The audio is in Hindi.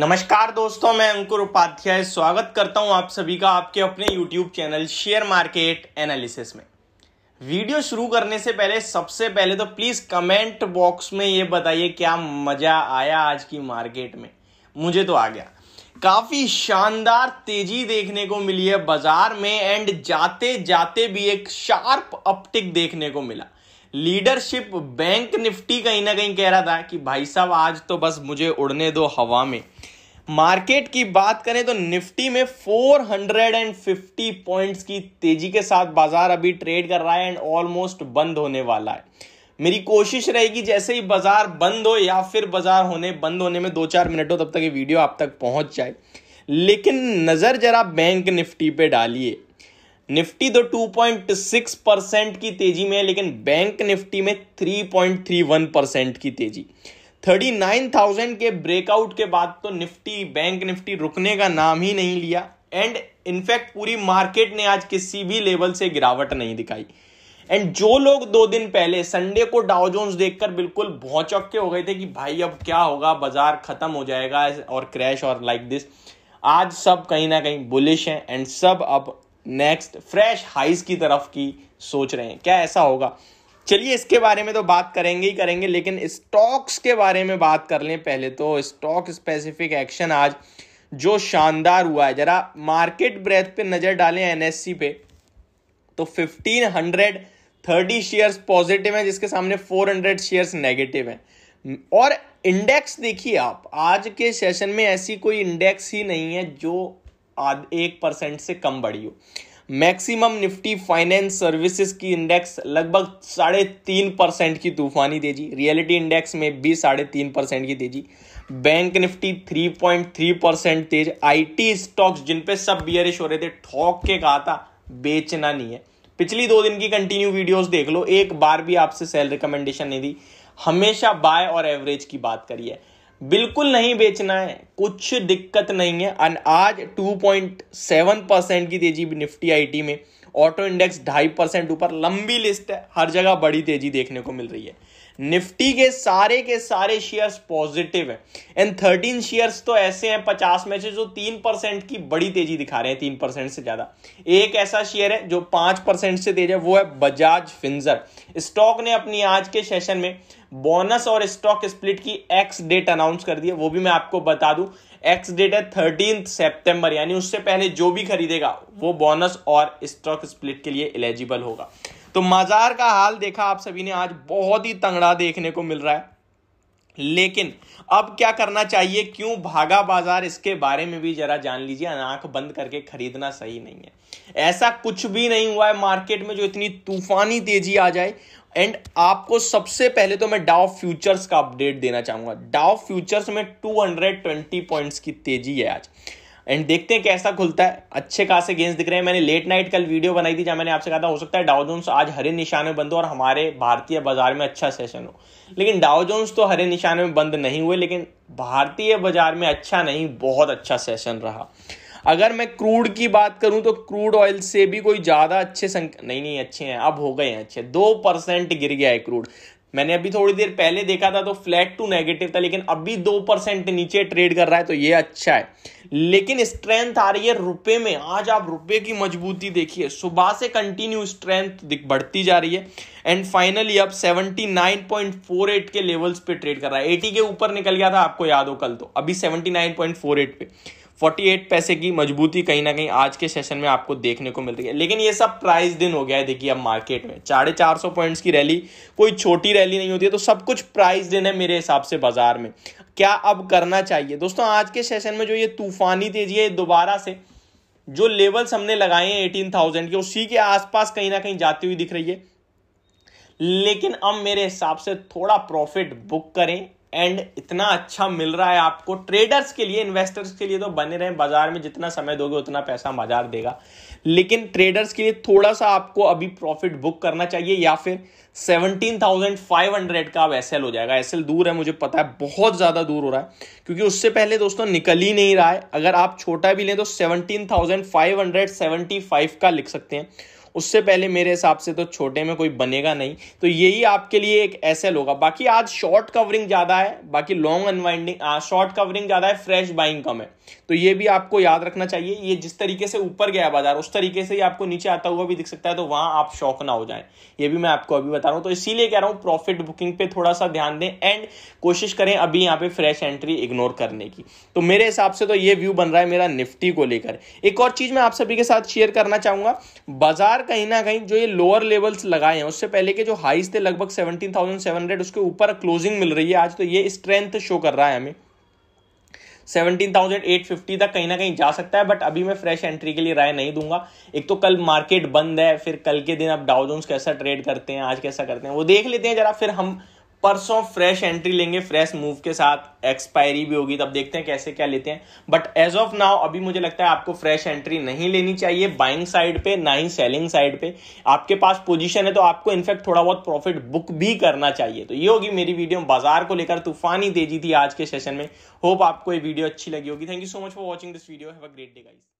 नमस्कार दोस्तों मैं अंकुर उपाध्याय स्वागत करता हूं आप सभी का आपके अपने YouTube channel share market analysis में वीडियो शुरू करने से पहले सबसे पहले तो प्लीज़ कमेंट बॉक्स में ये बताइए क्या मज़ा आया आज की मार्केट में मुझे तो आ गया काफ़ी शानदार तेजी देखने को मिली है बाजार में एंड जाते जाते भी एक शार्प अपटिक देखने को मिला लीडरशिप बैंक निफ्टी कहीं ना कहीं कह रहा था कि भाई साहब आज तो बस मुझे उड़ने दो हवा में मार्केट की बात करें तो निफ्टी में 450 पॉइंट्स की तेजी के साथ बाजार अभी ट्रेड कर रहा है एंड ऑलमोस्ट बंद होने वाला है मेरी कोशिश रहेगी जैसे ही बाजार बंद हो या फिर बाजार होने बंद होने में दो चार मिनट हो तब तक ये वीडियो आप तक पहुंच जाए लेकिन नज़र जरा बैंक निफ्टी पे डालिए निफ्टी तो 2.6 परसेंट की तेजी में है लेकिन बैंक निफ्टी में 3.31 परसेंट की तेजी 39,000 के ब्रेकआउट के बाद तो निफ्टी बैंक निफ्टी रुकने का नाम ही नहीं लिया एंड इनफैक्ट पूरी मार्केट ने आज किसी भी लेवल से गिरावट नहीं दिखाई एंड जो लोग दो दिन पहले संडे को डाउ जोन्स देखकर बिल्कुल भौचक्के हो गए थे कि भाई अब क्या होगा बाजार खत्म हो जाएगा और क्रैश और लाइक like दिस आज सब कहीं ना कहीं बुलिश हैं एंड सब अब नेक्स्ट फ्रेश हाइज की तरफ की सोच रहे हैं क्या ऐसा होगा चलिए इसके बारे में तो बात करेंगे ही करेंगे लेकिन स्टॉक्स के बारे में बात कर लें पहले तो स्टॉक स्पेसिफिक एक्शन आज जो शानदार हुआ है जरा मार्केट ब्रेथ पे नज़र डालें एनएससी पे तो fifteen hundred thirty shares positive हैं जिसके सामने फोर हंड्रेड शेयर्स नेगेटिव हैं और इंडेक्स देखिए आप आज के सेशन में ऐसी कोई इंडेक्स ही नहीं है जो एक परसेंट से कम बढ़ी हो मैक्सिमम निफ्टी फाइनेंस सर्विसेज की इंडेक्स लगभग साढ़े तीन परसेंट की तूफानी तेजी रियलिटी इंडेक्स में भी साढ़े तीन परसेंट की तेजी bank Nifty three point three percent तेज आईटी स्टॉक्स जिन पे सब बियरिश हो रहे थे ठोक के कहा था बेचना नहीं है पिछली दो दिन की कंटिन्यू वीडियोस देख लो एक बार भी आपसे सेल रिकमेंडेशन नहीं दी हमेशा बाय और एवरेज की बात करी है बिल्कुल नहीं बेचना है कुछ दिक्कत नहीं है और आज 2.7 परसेंट की तेजी निफ्टी आईटी में ऑटो इंडेक्स ढाई परसेंट ऊपर लंबी लिस्ट है हर जगह बड़ी तेजी देखने को मिल रही है निफ्टी के सारे के सारे शेयर्स पॉजिटिव हैं एंड थर्टीन शेयर्स तो ऐसे हैं पचास में से जो तीन परसेंट की बड़ी तेजी दिखा रहे हैं तीन परसेंट से ज्यादा एक ऐसा शेयर है जो पांच परसेंट से तेज है वो है बजाज फिंजर स्टॉक ने अपनी आज के सेशन में बोनस और स्टॉक स्प्लिट की एक्स डेट अनाउंस कर दी है वो भी मैं आपको बता दूं एक्स डेट है थर्टीन सेप्टेंबर यानी उससे पहले जो भी खरीदेगा वो बोनस और स्टॉक स्प्लिट के लिए एलिजिबल होगा तो मज़ार का हाल देखा आप सभी ने आज बहुत ही तंगड़ा देखने को मिल रहा है लेकिन अब क्या करना चाहिए क्यों भागा बाजार इसके बारे में भी जरा जान लीजिए आंख बंद करके खरीदना सही नहीं है ऐसा कुछ भी नहीं हुआ है मार्केट में जो इतनी तूफानी तेजी आ जाए एंड आपको सबसे पहले तो मैं डाव फ्यूचर्स का अपडेट देना चाहूंगा डाव फ्यूचर्स में 220 पॉइंट्स की तेजी है आज एंड देखते हैं कैसा खुलता है अच्छे खासे गेंस दिख रहे हैं मैंने लेट नाइट कल वीडियो बनाई थी जहां मैंने आपसे कहा था हो सकता है डाउजोन्स आज हरे निशाने में बंद हो और हमारे भारतीय बाजार में अच्छा सेशन हो लेकिन डाउजोन्स तो हरे निशाने में बंद नहीं हुए लेकिन भारतीय बाजार में अच्छा नहीं बहुत अच्छा सेशन रहा अगर मैं क्रूड की बात करूं तो क्रूड ऑयल से भी कोई ज़्यादा अच्छे संक नहीं नहीं अच्छे हैं अब हो गए हैं अच्छे दो परसेंट गिर गया है क्रूड मैंने अभी थोड़ी देर पहले देखा था तो फ्लैट टू नेगेटिव था लेकिन अभी दो परसेंट नीचे ट्रेड कर रहा है तो ये अच्छा है लेकिन स्ट्रेंथ आ रही है रुपए में आज आप रुपए की मजबूती देखिए सुबह से कंटिन्यू स्ट्रेंथ बढ़ती जा रही है एंड फाइनली अब 79.48 के लेवल्स पे ट्रेड कर रहा है 80 के ऊपर निकल गया था आपको याद हो कल तो अभी 79.48 पे एट पैसे की मजबूती कहीं ना कहीं आज के सेशन में आपको देखने को मिलती है लेकिन ये सब प्राइस दिन हो गया है देखिए अब मार्केट में साढ़े चार सौ पॉइंट्स की रैली कोई छोटी रैली नहीं होती है तो सब कुछ प्राइस दिन है मेरे हिसाब से बाजार में क्या अब करना चाहिए दोस्तों आज के सेशन में जो ये तूफानी तेजी है दोबारा से जो लेवल्स हमने लगाए हैं एटीन थाउजेंड के उसी के आसपास कहीं ना कहीं जाती हुई दिख रही है लेकिन अब मेरे हिसाब से थोड़ा प्रॉफिट बुक करें एंड इतना अच्छा मिल रहा है आपको ट्रेडर्स के लिए इन्वेस्टर्स के लिए तो बने रहें बाजार में जितना समय दोगे उतना पैसा बाजार देगा लेकिन ट्रेडर्स के लिए थोड़ा सा आपको अभी प्रॉफिट बुक करना चाहिए या फिर 17,500 का अब एस हो जाएगा एस दूर है मुझे पता है बहुत ज़्यादा दूर हो रहा है क्योंकि उससे पहले दोस्तों निकल ही नहीं रहा है अगर आप छोटा भी लें तो सेवनटीन का लिख सकते हैं उससे पहले मेरे हिसाब से तो छोटे में कोई बनेगा नहीं तो यही आपके लिए एक ऐसे होगा बाकी आज शॉर्ट कवरिंग ज़्यादा है बाकी लॉन्ग अनवाइंडिंग शॉर्ट कवरिंग ज़्यादा है फ्रेश बाइंग कम है तो ये भी आपको याद रखना चाहिए ये जिस तरीके से ऊपर गया बाजार उस तरीके से ही आपको नीचे आता हुआ भी दिख सकता है तो वहां आप शौक ना हो जाए ये भी मैं आपको अभी बता रहा हूँ तो इसीलिए कह रहा हूँ प्रॉफिट बुकिंग पे थोड़ा सा ध्यान दें एंड कोशिश करें अभी यहाँ पे फ्रेश एंट्री इग्नोर करने की तो मेरे हिसाब से तो ये व्यू बन रहा है मेरा निफ्टी को लेकर एक और चीज़ मैं आप सभी के साथ शेयर करना चाहूंगा बाजार कहीं ना कहीं जो ये लोअर लेवल्स लगाए हैं उससे पहले के जो हाइस थे लगभग 17,700 उसके ऊपर क्लोजिंग मिल रही है आज तो ये स्ट्रेंथ शो कर रहा है हमें 17,850 तक कहीं ना कहीं जा सकता है बट अभी मैं फ्रेश एंट्री के लिए राय नहीं दूंगा एक तो कल मार्केट बंद है फिर कल के दिन आप डाउजोन्स कैसा ट्रेड करते हैं आज कैसा करते हैं वो देख लेते हैं जरा फिर हम परसों फ्रेश एंट्री लेंगे फ्रेश मूव के साथ एक्सपायरी भी होगी तब देखते हैं कैसे क्या लेते हैं बट एज ऑफ नाउ अभी मुझे लगता है आपको फ्रेश एंट्री नहीं लेनी चाहिए बाइंग साइड पे ना ही सेलिंग साइड पे आपके पास पोजीशन है तो आपको इनफैक्ट थोड़ा बहुत प्रॉफिट बुक भी करना चाहिए तो ये होगी मेरी वीडियो बाजार को लेकर तूफानी तेजी थी आज के सेशन में होप आपको ये वीडियो अच्छी लगी होगी thank you so much for watching this video have a great day guys